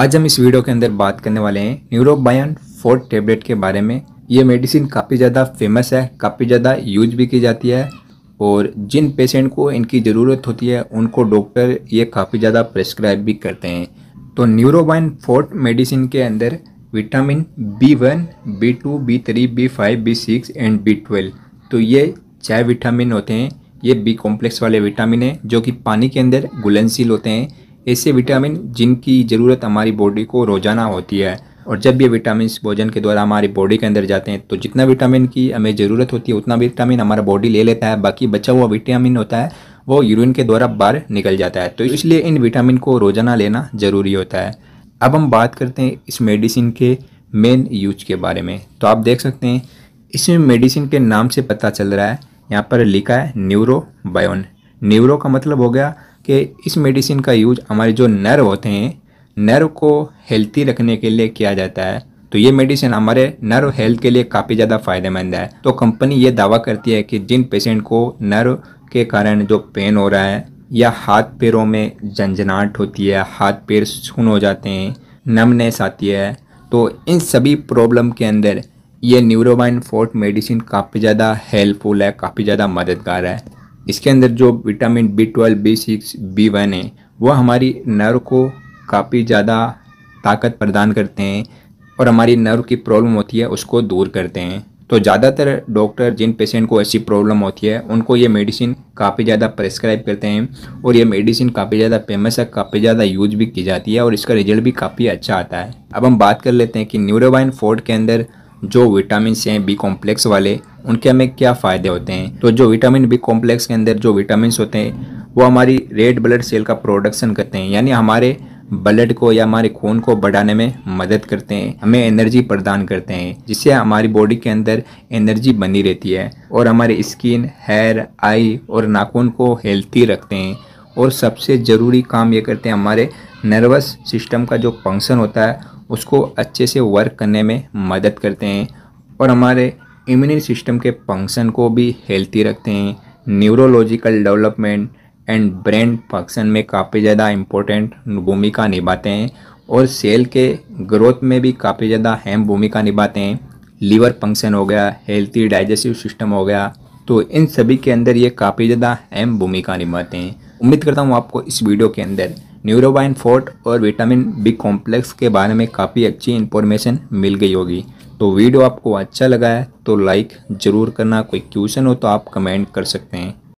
आज हम इस वीडियो के अंदर बात करने वाले हैं न्यूरोबायन फोर टेबलेट के बारे में ये मेडिसिन काफ़ी ज़्यादा फेमस है काफ़ी ज़्यादा यूज भी की जाती है और जिन पेशेंट को इनकी ज़रूरत होती है उनको डॉक्टर ये काफ़ी ज़्यादा प्रेस्क्राइब भी करते हैं तो न्यूरोबायन फोर्ट मेडिसिन के अंदर vitamin B one B two B three B five B six and B twelve तो ये चार विटामिन होते हैं ये बी कॉम्प्लेक्स वाले विटामिन हैं जो कि पानी के अंदर गुलनशील होते हैं ऐसे विटामिन जिनकी ज़रूरत हमारी बॉडी को रोज़ाना होती है और जब ये विटामिन भोजन के द्वारा हमारी बॉडी के अंदर जाते हैं तो जितना विटामिन की हमें ज़रूरत होती है उतना विटामिन हमारा बॉडी ले लेता है बाकी बचा हुआ विटामिन होता है वो यूरिन के द्वारा बाहर निकल जाता है तो इसलिए इन विटामिन को रोज़ाना लेना ज़रूरी होता है अब हम बात करते हैं इस मेडिसिन के मेन यूज के बारे में तो आप देख सकते हैं इसमें मेडिसिन के नाम से पता चल रहा है यहाँ पर लिखा है न्यूरो बायोन न्यूरो का मतलब हो गया कि इस मेडिसिन का यूज हमारे जो नर्व होते हैं नर्व को हेल्थी रखने के लिए किया जाता है तो ये मेडिसिन हमारे नर्व हेल्थ के लिए काफ़ी ज़्यादा फायदेमंद है तो कंपनी ये दावा करती है कि जिन पेशेंट को नर्व के कारण जो पेन हो रहा है या हाथ पैरों में झंझनाहट होती है हाथ पैर सुन हो जाते हैं नमनेस आती है तो इन सभी प्रॉब्लम के अंदर ये न्यूरोबाइन फोर्ट मेडिसिन काफ़ी ज़्यादा हेल्पफुल है काफ़ी ज़्यादा मददगार है इसके अंदर जो vitamin B twelve B six B one है वह हमारी नर्व को काफ़ी ज़्यादा ताकत प्रदान करते हैं और हमारी नर्व की प्रॉब्लम होती है उसको दूर करते हैं तो ज़्यादातर डॉक्टर जिन पेशेंट को ऐसी प्रॉब्लम होती है उनको ये मेडिसिन काफ़ी ज़्यादा प्रेस्क्राइब करते हैं और ये मेडिसिन काफ़ी ज़्यादा फेमस है काफ़ी ज़्यादा यूज भी की जाती है और इसका रिजल्ट भी काफ़ी अच्छा आता है अब हम बात कर लेते हैं कि न्यूरोवाइन फोर्ड के अंदर जो विटामिन हैं बी कॉम्प्लेक्स वाले उनके हमें क्या फ़ायदे होते हैं तो जो विटामिन बी कॉम्प्लेक्स के अंदर जो विटामिन होते हैं वो हमारी रेड ब्लड सेल का प्रोडक्शन करते हैं यानी हमारे ब्लड को या हमारे खून को बढ़ाने में मदद करते हैं हमें एनर्जी प्रदान करते हैं जिससे हमारी बॉडी के अंदर एनर्जी बनी रहती है और हमारे स्किन हेयर आई और नाखून को हेल्थी रखते हैं और सबसे ज़रूरी काम ये करते हैं हमारे नर्वस सिस्टम का जो फंक्शन होता है उसको अच्छे से वर्क करने में मदद करते हैं और हमारे इम्यून सिस्टम के फंक्शन को भी हेल्थी रखते हैं neurological development and brain function में काफ़ी ज़्यादा इम्पोर्टेंट भूमिका निभाते हैं और सेल के ग्रोथ में भी काफ़ी ज़्यादा अहम भूमिका निभाते हैं लीवर फंक्शन हो गया हेल्थी डाइजेस्टिव सिस्टम हो गया तो इन सभी के अंदर ये काफ़ी ज़्यादा अहम भूमिका निभाते हैं उम्मीद करता हूँ आपको इस वीडियो के अंदर न्यूरोबाइन फोर्ट और विटामिन बी कॉम्प्लेक्स के बारे में काफ़ी अच्छी इन्फॉर्मेशन मिल गई होगी तो वीडियो आपको अच्छा लगा है तो लाइक ज़रूर करना कोई क्वेश्चन हो तो आप कमेंट कर सकते हैं